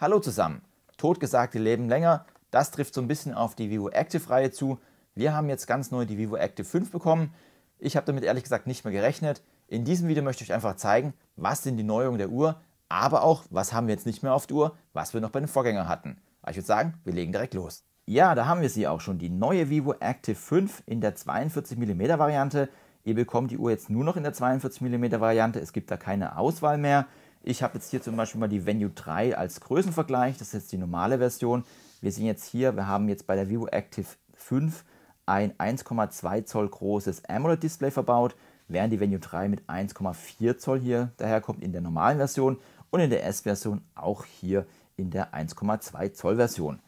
Hallo zusammen. Totgesagte leben länger. Das trifft so ein bisschen auf die Vivo Active-Reihe zu. Wir haben jetzt ganz neu die Vivo Active 5 bekommen. Ich habe damit ehrlich gesagt nicht mehr gerechnet. In diesem Video möchte ich euch einfach zeigen, was sind die Neuerungen der Uhr, aber auch, was haben wir jetzt nicht mehr auf der Uhr, was wir noch bei den Vorgängern hatten. Aber also ich würde sagen, wir legen direkt los. Ja, da haben wir sie auch schon, die neue Vivo Active 5 in der 42mm Variante. Ihr bekommt die Uhr jetzt nur noch in der 42mm Variante, es gibt da keine Auswahl mehr. Ich habe jetzt hier zum Beispiel mal die Venue 3 als Größenvergleich. Das ist jetzt die normale Version. Wir sehen jetzt hier, wir haben jetzt bei der Vivo Active 5 ein 1,2 Zoll großes AMOLED-Display verbaut, während die Venue 3 mit 1,4 Zoll hier daherkommt in der normalen Version und in der S-Version auch hier in der 1,2 Zoll Version.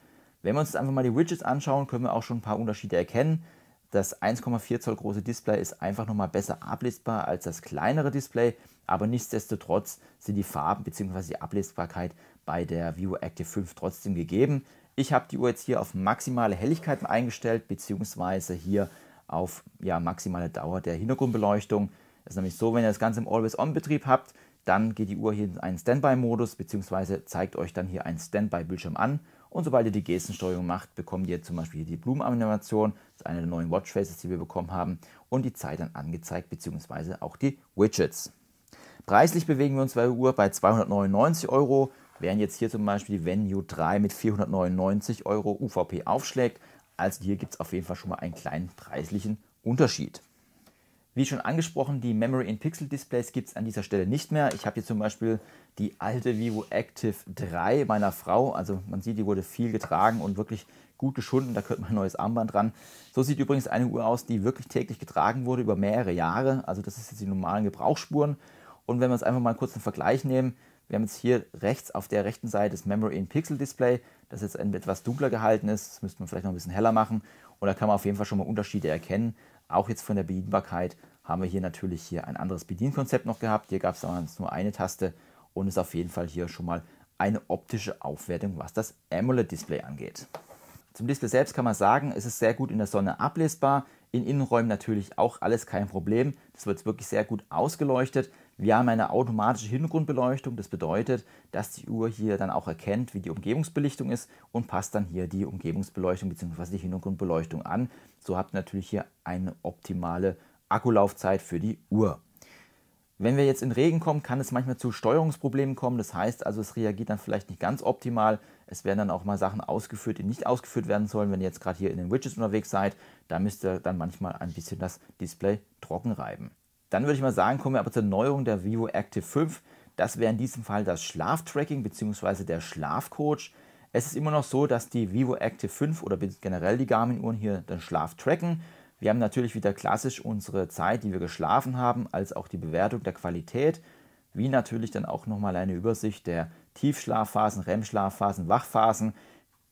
Wenn wir uns jetzt einfach mal die Widgets anschauen, können wir auch schon ein paar Unterschiede erkennen. Das 1,4 Zoll große Display ist einfach nochmal besser ablesbar als das kleinere Display. Aber nichtsdestotrotz sind die Farben bzw. die Ablesbarkeit bei der Vivo Active 5 trotzdem gegeben. Ich habe die Uhr jetzt hier auf maximale Helligkeiten eingestellt bzw. hier auf ja, maximale Dauer der Hintergrundbeleuchtung. Das ist nämlich so, wenn ihr das Ganze im Always-On-Betrieb habt, dann geht die Uhr hier in einen Standby-Modus bzw. zeigt euch dann hier einen Standby-Bildschirm an. Und sobald ihr die Gestensteuerung macht, bekommt ihr zum Beispiel hier die Blumenanimation, das ist eine der neuen Watchfaces, die wir bekommen haben, und die Zeit dann angezeigt bzw. auch die Widgets. Preislich bewegen wir uns bei der Uhr bei 299 Euro, während jetzt hier zum Beispiel die Venue 3 mit 499 Euro UVP aufschlägt. Also hier gibt es auf jeden Fall schon mal einen kleinen preislichen Unterschied. Wie schon angesprochen, die Memory in Pixel Displays gibt es an dieser Stelle nicht mehr. Ich habe hier zum Beispiel die alte Vivo Active 3 meiner Frau. Also man sieht, die wurde viel getragen und wirklich gut geschunden. Da könnte man ein neues Armband dran. So sieht übrigens eine Uhr aus, die wirklich täglich getragen wurde über mehrere Jahre. Also das ist jetzt die normalen Gebrauchsspuren. Und wenn wir uns einfach mal kurz einen Vergleich nehmen, wir haben jetzt hier rechts auf der rechten Seite das Memory in Pixel Display, das jetzt etwas dunkler gehalten ist, das müsste man vielleicht noch ein bisschen heller machen. Und da kann man auf jeden Fall schon mal Unterschiede erkennen. Auch jetzt von der Bedienbarkeit haben wir hier natürlich hier ein anderes Bedienkonzept noch gehabt. Hier gab es damals nur eine Taste und ist auf jeden Fall hier schon mal eine optische Aufwertung, was das AMOLED-Display angeht. Zum Display selbst kann man sagen, es ist sehr gut in der Sonne ablesbar. In Innenräumen natürlich auch alles kein Problem. Das wird wirklich sehr gut ausgeleuchtet. Wir haben eine automatische Hintergrundbeleuchtung, das bedeutet, dass die Uhr hier dann auch erkennt, wie die Umgebungsbelichtung ist und passt dann hier die Umgebungsbeleuchtung bzw. die Hintergrundbeleuchtung an. So habt ihr natürlich hier eine optimale Akkulaufzeit für die Uhr. Wenn wir jetzt in Regen kommen, kann es manchmal zu Steuerungsproblemen kommen. Das heißt also, es reagiert dann vielleicht nicht ganz optimal. Es werden dann auch mal Sachen ausgeführt, die nicht ausgeführt werden sollen. Wenn ihr jetzt gerade hier in den Widgets unterwegs seid, da müsst ihr dann manchmal ein bisschen das Display trocken reiben. Dann würde ich mal sagen, kommen wir aber zur Neuerung der Vivo Active 5. Das wäre in diesem Fall das Schlaftracking bzw. der Schlafcoach. Es ist immer noch so, dass die Vivo Active 5 oder generell die Garmin-Uhren hier den Schlaf tracken. Wir haben natürlich wieder klassisch unsere Zeit, die wir geschlafen haben, als auch die Bewertung der Qualität, wie natürlich dann auch nochmal eine Übersicht der Tiefschlafphasen, REM-Schlafphasen, Wachphasen.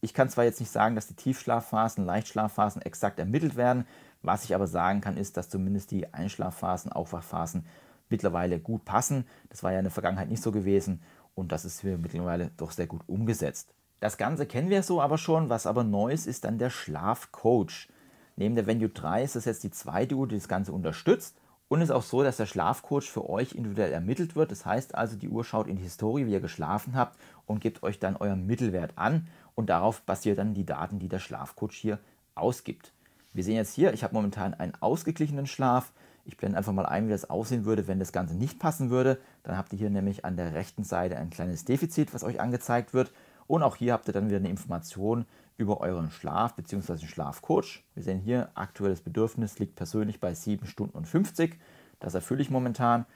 Ich kann zwar jetzt nicht sagen, dass die Tiefschlafphasen, Leichtschlafphasen exakt ermittelt werden, was ich aber sagen kann, ist, dass zumindest die Einschlafphasen, Aufwachphasen mittlerweile gut passen. Das war ja in der Vergangenheit nicht so gewesen und das ist hier mittlerweile doch sehr gut umgesetzt. Das Ganze kennen wir so aber schon. Was aber neu ist ist dann der Schlafcoach. Neben der Venue 3 ist das jetzt die zweite Uhr, die das Ganze unterstützt. Und es ist auch so, dass der Schlafcoach für euch individuell ermittelt wird. Das heißt also, die Uhr schaut in die Historie, wie ihr geschlafen habt und gebt euch dann euren Mittelwert an. Und darauf basiert dann die Daten, die der Schlafcoach hier ausgibt. Wir sehen jetzt hier, ich habe momentan einen ausgeglichenen Schlaf. Ich blende einfach mal ein, wie das aussehen würde, wenn das Ganze nicht passen würde. Dann habt ihr hier nämlich an der rechten Seite ein kleines Defizit, was euch angezeigt wird. Und auch hier habt ihr dann wieder eine Information über euren Schlaf bzw. Schlafcoach. Wir sehen hier, aktuelles Bedürfnis liegt persönlich bei 7 Stunden und 50. Das erfülle ich momentan.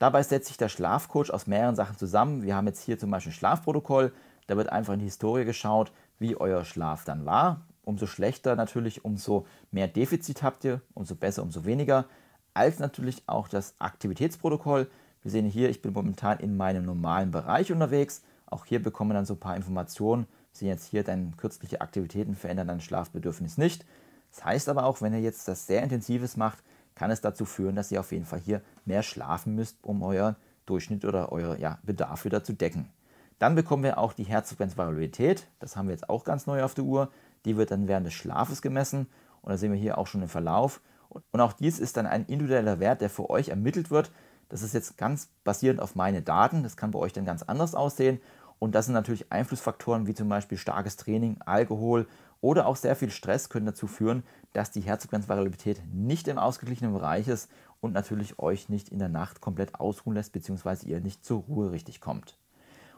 Dabei setzt sich der Schlafcoach aus mehreren Sachen zusammen. Wir haben jetzt hier zum Beispiel ein Schlafprotokoll. Da wird einfach in die Historie geschaut, wie euer Schlaf dann war umso schlechter natürlich, umso mehr Defizit habt ihr, umso besser, umso weniger, als natürlich auch das Aktivitätsprotokoll. Wir sehen hier, ich bin momentan in meinem normalen Bereich unterwegs. Auch hier bekommen wir dann so ein paar Informationen. Wir sehen jetzt hier, deine kürzliche Aktivitäten verändern dein Schlafbedürfnis nicht. Das heißt aber auch, wenn ihr jetzt das sehr intensives macht, kann es dazu führen, dass ihr auf jeden Fall hier mehr schlafen müsst, um euren Durchschnitt oder euren ja, Bedarf wieder zu decken. Dann bekommen wir auch die Herzfrequenzvariabilität. Das haben wir jetzt auch ganz neu auf der Uhr. Die wird dann während des Schlafes gemessen und da sehen wir hier auch schon den Verlauf. Und auch dies ist dann ein individueller Wert, der für euch ermittelt wird. Das ist jetzt ganz basierend auf meine Daten. Das kann bei euch dann ganz anders aussehen. Und das sind natürlich Einflussfaktoren wie zum Beispiel starkes Training, Alkohol oder auch sehr viel Stress können dazu führen, dass die Herzfrequenzvariabilität nicht im ausgeglichenen Bereich ist und natürlich euch nicht in der Nacht komplett ausruhen lässt, beziehungsweise ihr nicht zur Ruhe richtig kommt.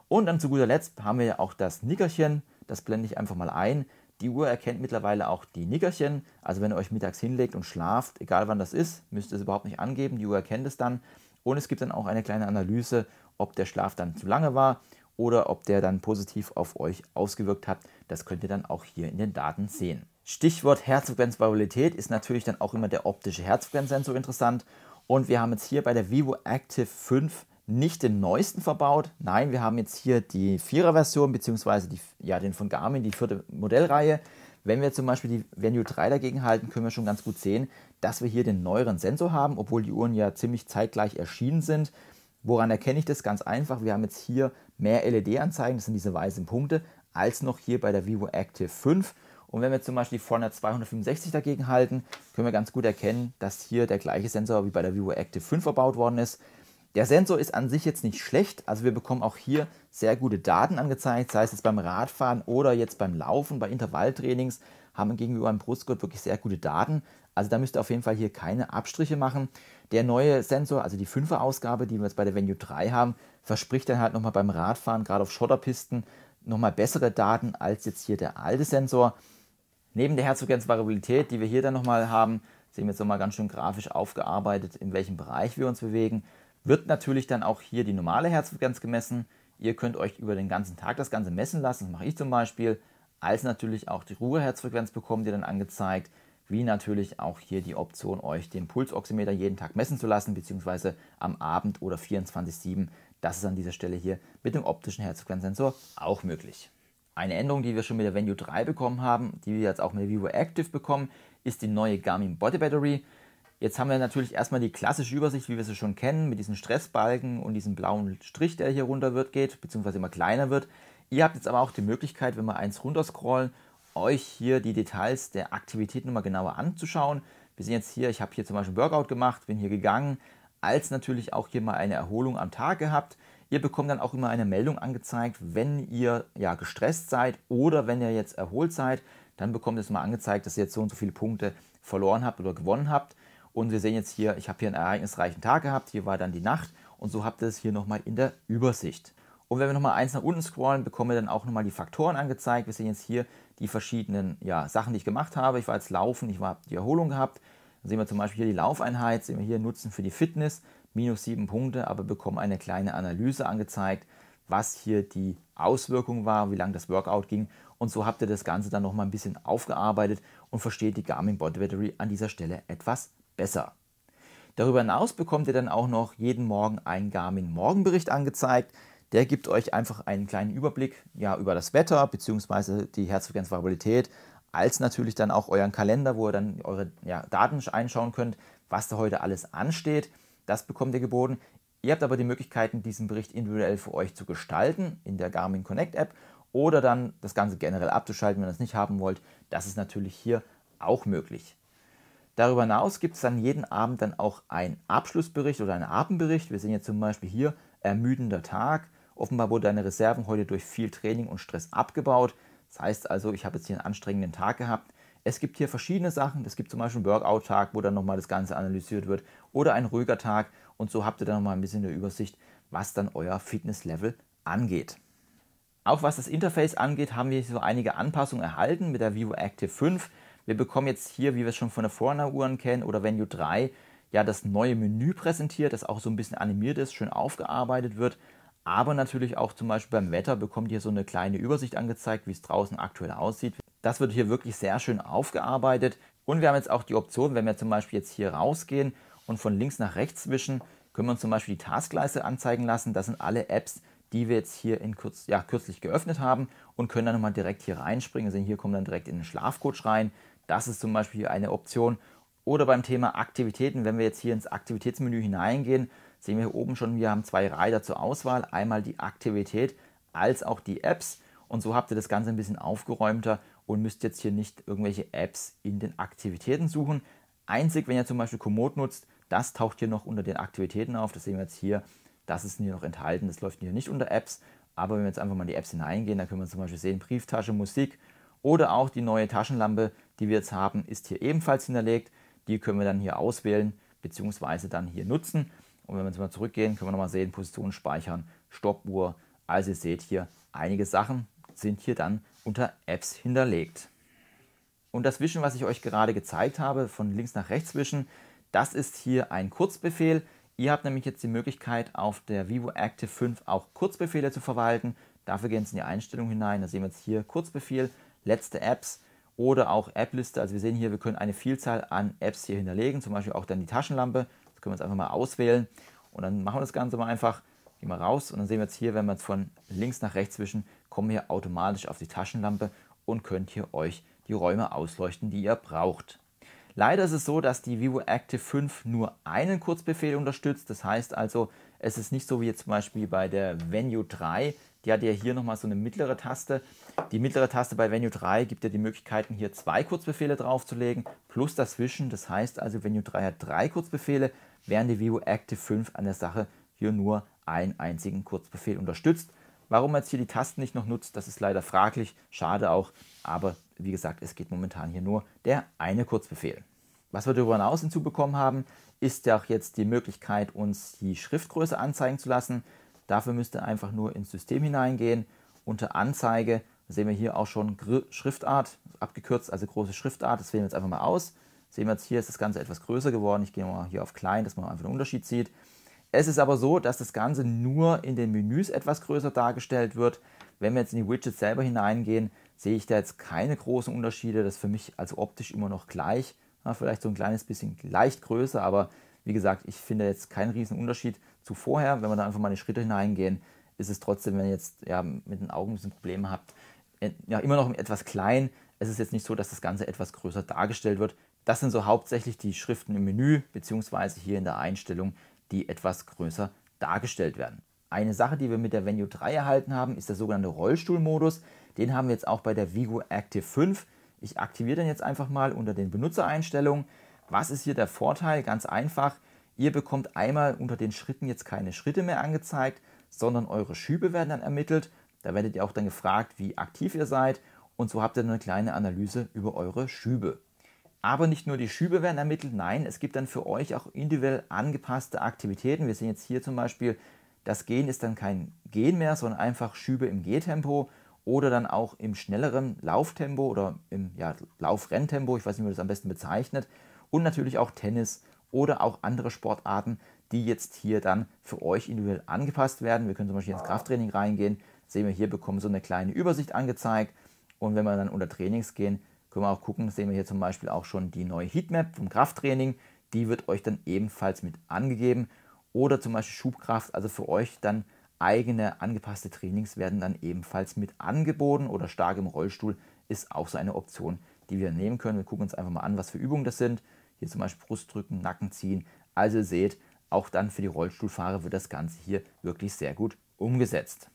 Und dann zu guter Letzt haben wir ja auch das Nickerchen. Das blende ich einfach mal ein. Die Uhr erkennt mittlerweile auch die Nickerchen. Also wenn ihr euch mittags hinlegt und schlaft, egal wann das ist, müsst ihr es überhaupt nicht angeben. Die Uhr erkennt es dann. Und es gibt dann auch eine kleine Analyse, ob der Schlaf dann zu lange war oder ob der dann positiv auf euch ausgewirkt hat. Das könnt ihr dann auch hier in den Daten sehen. Stichwort Herzfrequenzvariabilität ist natürlich dann auch immer der optische Herzfrequenzsensor interessant. Und wir haben jetzt hier bei der Vivo Active 5 nicht den neuesten verbaut. Nein, wir haben jetzt hier die vierer version beziehungsweise ja, den von Garmin, die vierte Modellreihe. Wenn wir zum Beispiel die Venue 3 dagegen halten, können wir schon ganz gut sehen, dass wir hier den neueren Sensor haben, obwohl die Uhren ja ziemlich zeitgleich erschienen sind. Woran erkenne ich das? Ganz einfach, wir haben jetzt hier mehr LED-Anzeigen, das sind diese weißen Punkte, als noch hier bei der Vivo Active 5. Und wenn wir zum Beispiel die Forerunner 265 dagegen halten, können wir ganz gut erkennen, dass hier der gleiche Sensor wie bei der Vivo Active 5 verbaut worden ist. Der Sensor ist an sich jetzt nicht schlecht, also wir bekommen auch hier sehr gute Daten angezeigt, sei es jetzt beim Radfahren oder jetzt beim Laufen, bei Intervalltrainings haben wir gegenüber dem Brustgurt wirklich sehr gute Daten. Also da müsst ihr auf jeden Fall hier keine Abstriche machen. Der neue Sensor, also die 5er Ausgabe, die wir jetzt bei der Venue 3 haben, verspricht dann halt nochmal beim Radfahren, gerade auf Schotterpisten, nochmal bessere Daten als jetzt hier der alte Sensor. Neben der Herzfrequenzvariabilität, die wir hier dann nochmal haben, sehen wir jetzt nochmal ganz schön grafisch aufgearbeitet, in welchem Bereich wir uns bewegen. Wird natürlich dann auch hier die normale Herzfrequenz gemessen. Ihr könnt euch über den ganzen Tag das Ganze messen lassen, das mache ich zum Beispiel, als natürlich auch die Ruheherzfrequenz bekommt ihr dann angezeigt, wie natürlich auch hier die Option, euch den Pulsoximeter jeden Tag messen zu lassen, beziehungsweise am Abend oder 24-7. Das ist an dieser Stelle hier mit dem optischen Herzfrequenzsensor auch möglich. Eine Änderung, die wir schon mit der Venue 3 bekommen haben, die wir jetzt auch mit der Vivo Active bekommen, ist die neue Garmin Body Battery. Jetzt haben wir natürlich erstmal die klassische Übersicht, wie wir sie schon kennen, mit diesen Stressbalken und diesem blauen Strich, der hier runter wird, geht, beziehungsweise immer kleiner wird. Ihr habt jetzt aber auch die Möglichkeit, wenn wir eins runterscrollen, euch hier die Details der Aktivität nochmal genauer anzuschauen. Wir sind jetzt hier, ich habe hier zum Beispiel Workout gemacht, bin hier gegangen, als natürlich auch hier mal eine Erholung am Tag gehabt. Ihr bekommt dann auch immer eine Meldung angezeigt, wenn ihr ja gestresst seid oder wenn ihr jetzt erholt seid, dann bekommt es mal angezeigt, dass ihr jetzt so und so viele Punkte verloren habt oder gewonnen habt. Und wir sehen jetzt hier, ich habe hier einen ereignisreichen Tag gehabt, hier war dann die Nacht und so habt ihr es hier nochmal in der Übersicht. Und wenn wir nochmal eins nach unten scrollen, bekommen wir dann auch nochmal die Faktoren angezeigt. Wir sehen jetzt hier die verschiedenen ja, Sachen, die ich gemacht habe. Ich war jetzt laufen, ich habe die Erholung gehabt. Dann sehen wir zum Beispiel hier die Laufeinheit, sehen wir hier Nutzen für die Fitness, minus sieben Punkte, aber bekommen eine kleine Analyse angezeigt, was hier die Auswirkung war, wie lange das Workout ging. Und so habt ihr das Ganze dann nochmal ein bisschen aufgearbeitet und versteht die Garmin Body Battery an dieser Stelle etwas besser. Darüber hinaus bekommt ihr dann auch noch jeden Morgen einen Garmin Morgenbericht angezeigt. Der gibt euch einfach einen kleinen Überblick ja, über das Wetter bzw. die Herzfrequenzvariabilität, als natürlich dann auch euren Kalender, wo ihr dann eure ja, Daten einschauen könnt, was da heute alles ansteht. Das bekommt ihr geboten. Ihr habt aber die Möglichkeiten, diesen Bericht individuell für euch zu gestalten in der Garmin Connect App oder dann das Ganze generell abzuschalten, wenn ihr es nicht haben wollt. Das ist natürlich hier auch möglich. Darüber hinaus gibt es dann jeden Abend dann auch einen Abschlussbericht oder einen Abendbericht. Wir sehen jetzt zum Beispiel hier ermüdender Tag. Offenbar wurde deine Reserven heute durch viel Training und Stress abgebaut. Das heißt also, ich habe jetzt hier einen anstrengenden Tag gehabt. Es gibt hier verschiedene Sachen. Es gibt zum Beispiel einen Workout-Tag, wo dann nochmal das Ganze analysiert wird oder ein ruhiger Tag. Und so habt ihr dann nochmal ein bisschen eine Übersicht, was dann euer Fitnesslevel angeht. Auch was das Interface angeht, haben wir so einige Anpassungen erhalten mit der Vivo Active 5. Wir bekommen jetzt hier, wie wir es schon von der Forerunner-Uhren kennen oder Venue 3, ja das neue Menü präsentiert, das auch so ein bisschen animiert ist, schön aufgearbeitet wird. Aber natürlich auch zum Beispiel beim Wetter bekommt ihr so eine kleine Übersicht angezeigt, wie es draußen aktuell aussieht. Das wird hier wirklich sehr schön aufgearbeitet. Und wir haben jetzt auch die Option, wenn wir zum Beispiel jetzt hier rausgehen und von links nach rechts wischen, können wir uns zum Beispiel die Taskleiste anzeigen lassen. Das sind alle Apps, die wir jetzt hier in kurz, ja, kürzlich geöffnet haben und können dann nochmal direkt hier reinspringen. Wir also sehen, hier kommen dann direkt in den Schlafcoach rein. Das ist zum Beispiel eine Option. Oder beim Thema Aktivitäten, wenn wir jetzt hier ins Aktivitätsmenü hineingehen, sehen wir hier oben schon, wir haben zwei Reiter zur Auswahl. Einmal die Aktivität als auch die Apps. Und so habt ihr das Ganze ein bisschen aufgeräumter und müsst jetzt hier nicht irgendwelche Apps in den Aktivitäten suchen. Einzig, wenn ihr zum Beispiel Komoot nutzt, das taucht hier noch unter den Aktivitäten auf. Das sehen wir jetzt hier. Das ist hier noch enthalten. Das läuft hier nicht unter Apps. Aber wenn wir jetzt einfach mal in die Apps hineingehen, dann können wir zum Beispiel sehen Brieftasche, Musik oder auch die neue Taschenlampe die wir jetzt haben, ist hier ebenfalls hinterlegt. Die können wir dann hier auswählen bzw. dann hier nutzen. Und wenn wir jetzt mal zurückgehen, können wir nochmal sehen, Position speichern, Stoppuhr. Also ihr seht hier, einige Sachen sind hier dann unter Apps hinterlegt. Und das Wischen, was ich euch gerade gezeigt habe, von links nach rechts wischen, das ist hier ein Kurzbefehl. Ihr habt nämlich jetzt die Möglichkeit, auf der Vivo Active 5 auch Kurzbefehle zu verwalten. Dafür gehen Sie in die Einstellung hinein. Da sehen wir jetzt hier Kurzbefehl, letzte Apps oder auch App-Liste. Also wir sehen hier, wir können eine Vielzahl an Apps hier hinterlegen, zum Beispiel auch dann die Taschenlampe. Das können wir jetzt einfach mal auswählen und dann machen wir das Ganze mal einfach. Gehen wir raus und dann sehen wir jetzt hier, wenn wir jetzt von links nach rechts wischen, kommen wir automatisch auf die Taschenlampe und könnt hier euch die Räume ausleuchten, die ihr braucht. Leider ist es so, dass die Vivo Active 5 nur einen Kurzbefehl unterstützt. Das heißt also, es ist nicht so wie jetzt zum Beispiel bei der Venue 3, die hat ja hier nochmal so eine mittlere Taste. Die mittlere Taste bei Venue 3 gibt ja die Möglichkeiten, hier zwei Kurzbefehle draufzulegen, plus dazwischen. Das heißt also, Venue 3 hat drei Kurzbefehle, während die Vivo Active 5 an der Sache hier nur einen einzigen Kurzbefehl unterstützt. Warum man jetzt hier die Tasten nicht noch nutzt, das ist leider fraglich, schade auch, aber wie gesagt, es geht momentan hier nur der eine Kurzbefehl. Was wir darüber hinaus hinzubekommen haben, ist ja auch jetzt die Möglichkeit, uns die Schriftgröße anzeigen zu lassen. Dafür müsst ihr einfach nur ins System hineingehen. Unter Anzeige sehen wir hier auch schon Schriftart, abgekürzt, also große Schriftart. Das wählen wir jetzt einfach mal aus. Sehen wir jetzt hier, ist das Ganze etwas größer geworden. Ich gehe mal hier auf klein, dass man einfach den Unterschied sieht. Es ist aber so, dass das Ganze nur in den Menüs etwas größer dargestellt wird. Wenn wir jetzt in die Widgets selber hineingehen, sehe ich da jetzt keine großen Unterschiede. Das ist für mich also optisch immer noch gleich. Ja, vielleicht so ein kleines bisschen leicht größer, aber wie gesagt, ich finde jetzt keinen riesen Unterschied, zu vorher. Wenn wir da einfach mal in die Schritte hineingehen, ist es trotzdem, wenn ihr jetzt ja, mit den Augen ein bisschen Probleme habt, äh, ja, immer noch etwas klein. Es ist jetzt nicht so, dass das Ganze etwas größer dargestellt wird. Das sind so hauptsächlich die Schriften im Menü beziehungsweise hier in der Einstellung, die etwas größer dargestellt werden. Eine Sache, die wir mit der Venue 3 erhalten haben, ist der sogenannte Rollstuhlmodus. Den haben wir jetzt auch bei der Vigo Active 5. Ich aktiviere den jetzt einfach mal unter den Benutzereinstellungen. Was ist hier der Vorteil? Ganz einfach, Ihr bekommt einmal unter den Schritten jetzt keine Schritte mehr angezeigt, sondern eure Schübe werden dann ermittelt. Da werdet ihr auch dann gefragt, wie aktiv ihr seid. Und so habt ihr eine kleine Analyse über eure Schübe. Aber nicht nur die Schübe werden ermittelt, nein, es gibt dann für euch auch individuell angepasste Aktivitäten. Wir sehen jetzt hier zum Beispiel, das Gehen ist dann kein Gehen mehr, sondern einfach Schübe im Gehtempo oder dann auch im schnelleren Lauftempo oder im ja, Laufrenntempo, ich weiß nicht, wie man das am besten bezeichnet. Und natürlich auch Tennis oder auch andere Sportarten, die jetzt hier dann für euch individuell angepasst werden. Wir können zum Beispiel ins Krafttraining reingehen. sehen wir hier, bekommen so eine kleine Übersicht angezeigt. Und wenn wir dann unter Trainings gehen, können wir auch gucken, sehen wir hier zum Beispiel auch schon die neue Heatmap vom Krafttraining. Die wird euch dann ebenfalls mit angegeben. Oder zum Beispiel Schubkraft, also für euch dann eigene angepasste Trainings werden dann ebenfalls mit angeboten. Oder stark im Rollstuhl ist auch so eine Option, die wir nehmen können. Wir gucken uns einfach mal an, was für Übungen das sind. Hier zum Beispiel Brust drücken, Nacken ziehen. Also ihr seht, auch dann für die Rollstuhlfahrer wird das Ganze hier wirklich sehr gut umgesetzt.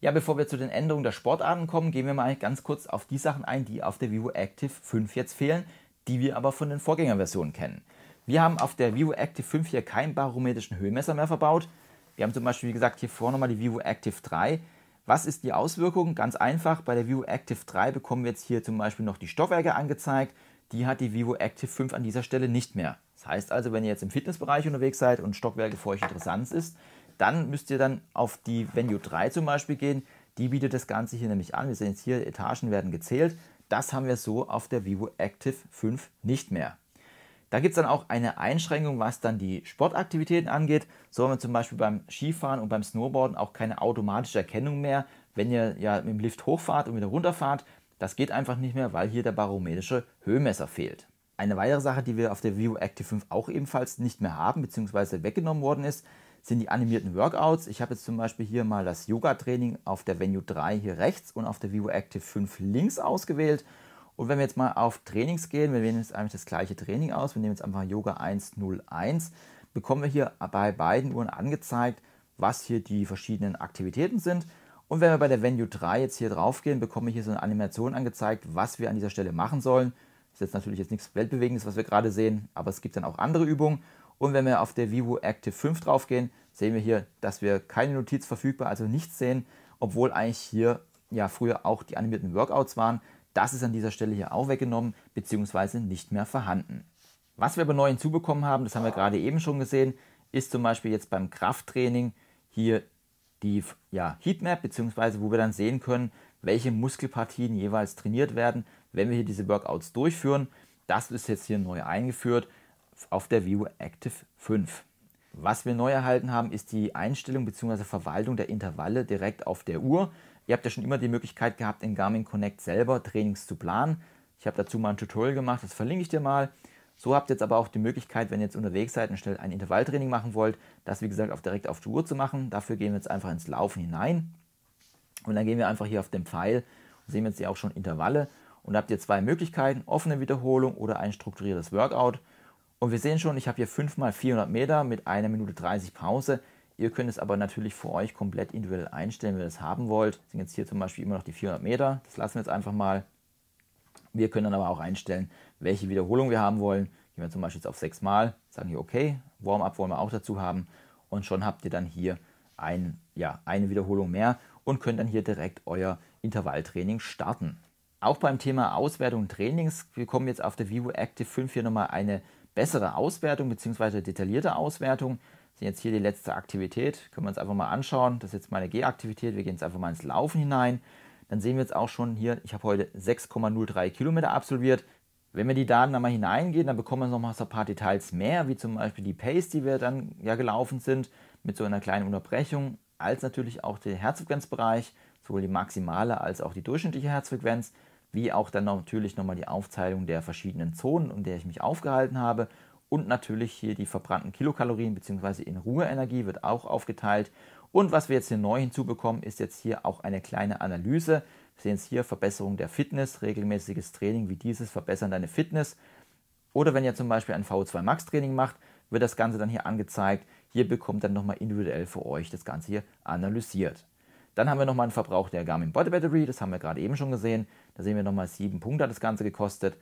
Ja, bevor wir zu den Änderungen der Sportarten kommen, gehen wir mal ganz kurz auf die Sachen ein, die auf der Vivo Active 5 jetzt fehlen, die wir aber von den Vorgängerversionen kennen. Wir haben auf der Vivo Active 5 hier keinen barometrischen Höhenmesser mehr verbaut. Wir haben zum Beispiel, wie gesagt, hier vorne nochmal die Vivo Active 3. Was ist die Auswirkung? Ganz einfach, bei der Vivo Active 3 bekommen wir jetzt hier zum Beispiel noch die Stoffwerke angezeigt die hat die Vivo Active 5 an dieser Stelle nicht mehr. Das heißt also, wenn ihr jetzt im Fitnessbereich unterwegs seid und Stockwerke für euch interessant ist, dann müsst ihr dann auf die Venue 3 zum Beispiel gehen. Die bietet das Ganze hier nämlich an. Wir sehen jetzt hier, Etagen werden gezählt. Das haben wir so auf der Vivo Active 5 nicht mehr. Da gibt es dann auch eine Einschränkung, was dann die Sportaktivitäten angeht. So haben wir zum Beispiel beim Skifahren und beim Snowboarden auch keine automatische Erkennung mehr. Wenn ihr ja mit dem Lift hochfahrt und wieder runterfahrt, das geht einfach nicht mehr, weil hier der barometrische Höhenmesser fehlt. Eine weitere Sache, die wir auf der Vivo Active 5 auch ebenfalls nicht mehr haben bzw. weggenommen worden ist, sind die animierten Workouts. Ich habe jetzt zum Beispiel hier mal das Yoga-Training auf der Venue 3 hier rechts und auf der Vivo Active 5 links ausgewählt. Und wenn wir jetzt mal auf Trainings gehen, wir wählen jetzt eigentlich das gleiche Training aus, wir nehmen jetzt einfach Yoga 101, bekommen wir hier bei beiden Uhren angezeigt, was hier die verschiedenen Aktivitäten sind. Und wenn wir bei der Venue 3 jetzt hier drauf gehen, bekomme ich hier so eine Animation angezeigt, was wir an dieser Stelle machen sollen. Das ist jetzt natürlich jetzt nichts Weltbewegendes, was wir gerade sehen, aber es gibt dann auch andere Übungen. Und wenn wir auf der Vivo Active 5 draufgehen, sehen wir hier, dass wir keine Notiz verfügbar, also nichts sehen, obwohl eigentlich hier ja früher auch die animierten Workouts waren. Das ist an dieser Stelle hier auch weggenommen beziehungsweise nicht mehr vorhanden. Was wir aber neu hinzubekommen haben, das haben wir gerade eben schon gesehen, ist zum Beispiel jetzt beim Krafttraining hier die ja, Heatmap, beziehungsweise wo wir dann sehen können, welche Muskelpartien jeweils trainiert werden, wenn wir hier diese Workouts durchführen. Das ist jetzt hier neu eingeführt auf der View Active 5. Was wir neu erhalten haben, ist die Einstellung bzw. Verwaltung der Intervalle direkt auf der Uhr. Ihr habt ja schon immer die Möglichkeit gehabt, in Garmin Connect selber Trainings zu planen. Ich habe dazu mal ein Tutorial gemacht, das verlinke ich dir mal. So habt ihr jetzt aber auch die Möglichkeit, wenn ihr jetzt unterwegs seid und schnell ein Intervalltraining machen wollt, das wie gesagt auf, direkt auf die Uhr zu machen. Dafür gehen wir jetzt einfach ins Laufen hinein und dann gehen wir einfach hier auf den Pfeil und sehen jetzt hier auch schon Intervalle und habt ihr zwei Möglichkeiten, offene Wiederholung oder ein strukturiertes Workout. Und wir sehen schon, ich habe hier 5 mal 400 Meter mit einer Minute 30 Pause. Ihr könnt es aber natürlich für euch komplett individuell einstellen, wenn ihr das haben wollt. Das sind jetzt hier zum Beispiel immer noch die 400 Meter. Das lassen wir jetzt einfach mal. Wir können dann aber auch einstellen, welche Wiederholung wir haben wollen. Gehen wir zum Beispiel jetzt auf sechs Mal, sagen hier okay, Warm-up wollen wir auch dazu haben und schon habt ihr dann hier ein, ja, eine Wiederholung mehr und könnt dann hier direkt euer Intervalltraining starten. Auch beim Thema Auswertung Trainings bekommen jetzt auf der Vivo Active 5 hier nochmal eine bessere Auswertung bzw. detaillierte Auswertung. Das ist jetzt hier die letzte Aktivität, können wir uns einfach mal anschauen. Das ist jetzt meine G-Aktivität, wir gehen jetzt einfach mal ins Laufen hinein dann sehen wir jetzt auch schon hier, ich habe heute 6,03 Kilometer absolviert. Wenn wir die Daten einmal hineingehen, dann bekommen wir noch mal so ein paar Details mehr, wie zum Beispiel die Pace, die wir dann ja gelaufen sind, mit so einer kleinen Unterbrechung, als natürlich auch der Herzfrequenzbereich, sowohl die maximale als auch die durchschnittliche Herzfrequenz, wie auch dann natürlich nochmal die Aufteilung der verschiedenen Zonen, in der ich mich aufgehalten habe. Und natürlich hier die verbrannten Kilokalorien bzw. in Ruheenergie wird auch aufgeteilt. Und was wir jetzt hier neu hinzubekommen, ist jetzt hier auch eine kleine Analyse. Wir sehen es hier, Verbesserung der Fitness, regelmäßiges Training wie dieses verbessern deine Fitness. Oder wenn ihr zum Beispiel ein VO2 Max Training macht, wird das Ganze dann hier angezeigt. Hier bekommt dann nochmal individuell für euch das Ganze hier analysiert. Dann haben wir nochmal einen Verbrauch der Garmin Body Battery, das haben wir gerade eben schon gesehen. Da sehen wir nochmal 7 Punkte hat das Ganze gekostet.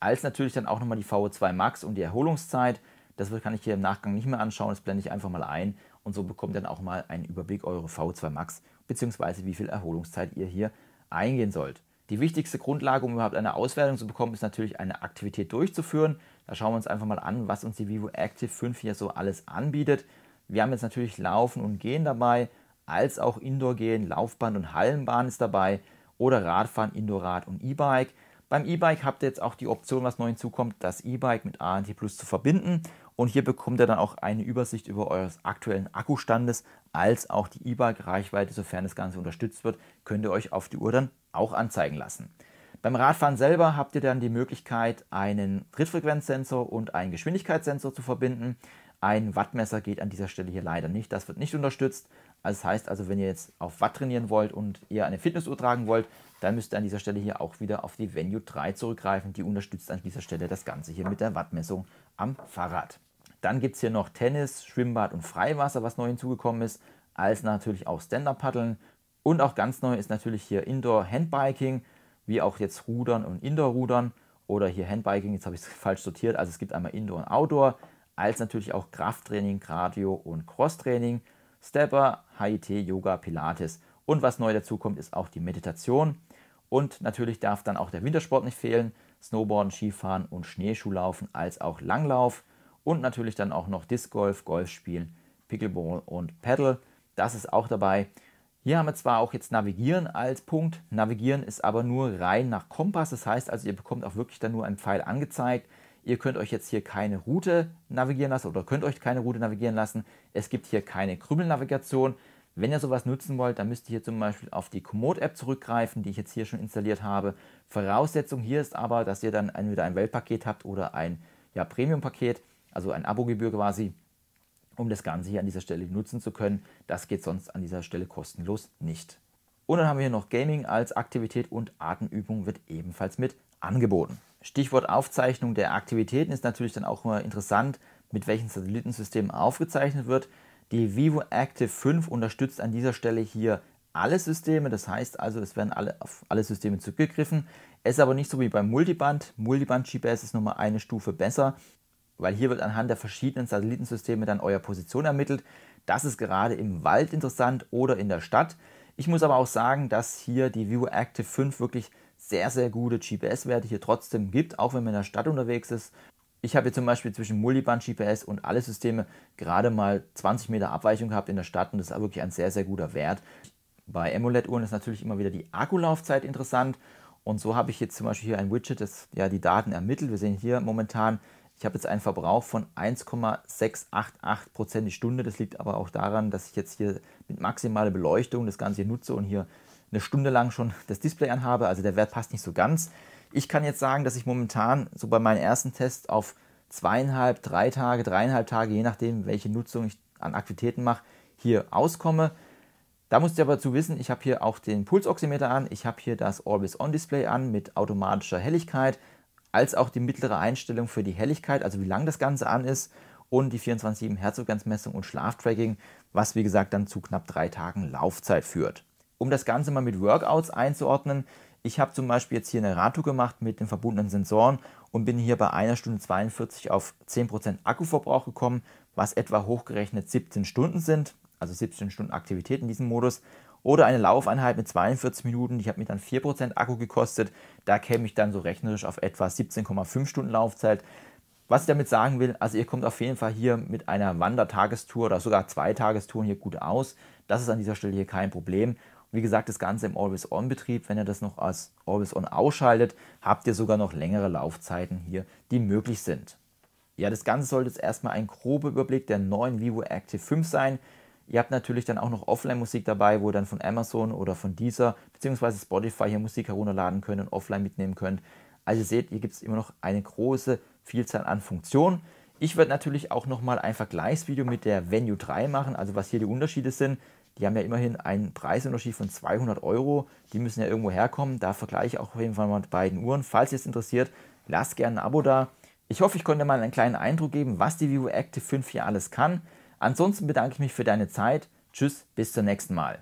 Als natürlich dann auch nochmal die VO2 Max und die Erholungszeit. Das kann ich hier im Nachgang nicht mehr anschauen, das blende ich einfach mal ein und so bekommt ihr dann auch mal einen Überblick eure V2 Max bzw. wie viel Erholungszeit ihr hier eingehen sollt. Die wichtigste Grundlage, um überhaupt eine Auswertung zu bekommen, ist natürlich eine Aktivität durchzuführen. Da schauen wir uns einfach mal an, was uns die Vivo Active 5 hier so alles anbietet. Wir haben jetzt natürlich Laufen und Gehen dabei, als auch Indoor gehen, Laufbahn und Hallenbahn ist dabei oder Radfahren, Indoorrad und E-Bike. Beim E-Bike habt ihr jetzt auch die Option, was neu hinzukommt, das E-Bike mit ANT Plus zu verbinden und hier bekommt ihr dann auch eine Übersicht über eures aktuellen Akkustandes, als auch die E-Bike-Reichweite, sofern das Ganze unterstützt wird, könnt ihr euch auf die Uhr dann auch anzeigen lassen. Beim Radfahren selber habt ihr dann die Möglichkeit, einen Trittfrequenzsensor und einen Geschwindigkeitssensor zu verbinden. Ein Wattmesser geht an dieser Stelle hier leider nicht, das wird nicht unterstützt. Das heißt also, wenn ihr jetzt auf Watt trainieren wollt und ihr eine Fitnessuhr tragen wollt, dann müsst ihr an dieser Stelle hier auch wieder auf die Venue 3 zurückgreifen. Die unterstützt an dieser Stelle das Ganze hier mit der Wattmessung am Fahrrad. Dann gibt es hier noch Tennis, Schwimmbad und Freiwasser, was neu hinzugekommen ist, als natürlich auch Stand-Up-Paddeln. Und auch ganz neu ist natürlich hier Indoor-Handbiking, wie auch jetzt Rudern und Indoor-Rudern oder hier Handbiking, jetzt habe ich es falsch sortiert, also es gibt einmal Indoor und Outdoor, als natürlich auch Krafttraining, Cardio und Crosstraining, Stepper, HIT, Yoga, Pilates. Und was neu dazu kommt, ist auch die Meditation. Und natürlich darf dann auch der Wintersport nicht fehlen, Snowboarden, Skifahren und Schneeschuhlaufen als auch Langlauf und natürlich dann auch noch Disc Golf, Golf spielen, Pickleball und Paddle. Das ist auch dabei. Hier haben wir zwar auch jetzt Navigieren als Punkt, Navigieren ist aber nur rein nach Kompass, das heißt also, ihr bekommt auch wirklich dann nur einen Pfeil angezeigt. Ihr könnt euch jetzt hier keine Route navigieren lassen oder könnt euch keine Route navigieren lassen. Es gibt hier keine Krümelnavigation. Wenn ihr sowas nutzen wollt, dann müsst ihr hier zum Beispiel auf die Komoot-App zurückgreifen, die ich jetzt hier schon installiert habe. Voraussetzung hier ist aber, dass ihr dann entweder ein Weltpaket habt oder ein ja, Premium-Paket also ein Abogebühr quasi, um das Ganze hier an dieser Stelle nutzen zu können. Das geht sonst an dieser Stelle kostenlos nicht. Und dann haben wir hier noch Gaming als Aktivität und Atemübung wird ebenfalls mit angeboten. Stichwort Aufzeichnung der Aktivitäten ist natürlich dann auch immer interessant, mit welchen Satellitensystemen aufgezeichnet wird. Die Vivo Active 5 unterstützt an dieser Stelle hier alle Systeme, das heißt also, es werden alle, auf alle Systeme zugegriffen. Es ist aber nicht so wie beim Multiband. Multiband GPS ist nochmal eine Stufe besser weil hier wird anhand der verschiedenen Satellitensysteme dann euer Position ermittelt. Das ist gerade im Wald interessant oder in der Stadt. Ich muss aber auch sagen, dass hier die Vivo Active 5 wirklich sehr, sehr gute GPS-Werte hier trotzdem gibt, auch wenn man in der Stadt unterwegs ist. Ich habe hier zum Beispiel zwischen Multiband GPS und alle Systeme gerade mal 20 Meter Abweichung gehabt in der Stadt und das ist wirklich ein sehr, sehr guter Wert. Bei AMOLED-Uhren ist natürlich immer wieder die Akkulaufzeit interessant und so habe ich jetzt zum Beispiel hier ein Widget, das ja die Daten ermittelt. Wir sehen hier momentan ich habe jetzt einen Verbrauch von 1,688 Prozent die Stunde. Das liegt aber auch daran, dass ich jetzt hier mit maximaler Beleuchtung das Ganze hier nutze und hier eine Stunde lang schon das Display anhabe. Also der Wert passt nicht so ganz. Ich kann jetzt sagen, dass ich momentan so bei meinen ersten Tests auf zweieinhalb, drei Tage, dreieinhalb Tage, je nachdem, welche Nutzung ich an Aktivitäten mache, hier auskomme. Da musst ihr aber zu wissen, ich habe hier auch den Pulsoximeter an, ich habe hier das Always-On-Display an mit automatischer Helligkeit als auch die mittlere Einstellung für die Helligkeit, also wie lang das Ganze an ist und die 24-7 Herzfrequenzmessung und Schlaftracking, was wie gesagt dann zu knapp drei Tagen Laufzeit führt. Um das Ganze mal mit Workouts einzuordnen, ich habe zum Beispiel jetzt hier eine Radtour gemacht mit den verbundenen Sensoren und bin hier bei einer Stunde 42 auf 10% Akkuverbrauch gekommen, was etwa hochgerechnet 17 Stunden sind, also 17 Stunden Aktivität in diesem Modus oder eine Laufeinheit mit 42 Minuten, die habe mich dann 4% Akku gekostet. Da käme ich dann so rechnerisch auf etwa 17,5 Stunden Laufzeit. Was ich damit sagen will, also ihr kommt auf jeden Fall hier mit einer Wandertagestour oder sogar zwei Tagestouren hier gut aus. Das ist an dieser Stelle hier kein Problem. Wie gesagt, das Ganze im Always-On-Betrieb, wenn ihr das noch als Always-On ausschaltet, habt ihr sogar noch längere Laufzeiten hier, die möglich sind. Ja, das Ganze sollte jetzt erstmal ein grober Überblick der neuen Vivo Active 5 sein. Ihr habt natürlich dann auch noch Offline-Musik dabei, wo ihr dann von Amazon oder von dieser bzw. Spotify hier Musik herunterladen könnt und offline mitnehmen könnt. Also ihr seht, hier gibt es immer noch eine große Vielzahl an Funktionen. Ich werde natürlich auch nochmal ein Vergleichsvideo mit der Venue 3 machen, also was hier die Unterschiede sind. Die haben ja immerhin einen Preisunterschied von 200 Euro. Die müssen ja irgendwo herkommen. Da vergleiche ich auch auf jeden Fall mal mit beiden Uhren. Falls ihr es interessiert, lasst gerne ein Abo da. Ich hoffe, ich konnte mal einen kleinen Eindruck geben, was die Vivo Active 5 hier alles kann. Ansonsten bedanke ich mich für deine Zeit. Tschüss, bis zum nächsten Mal.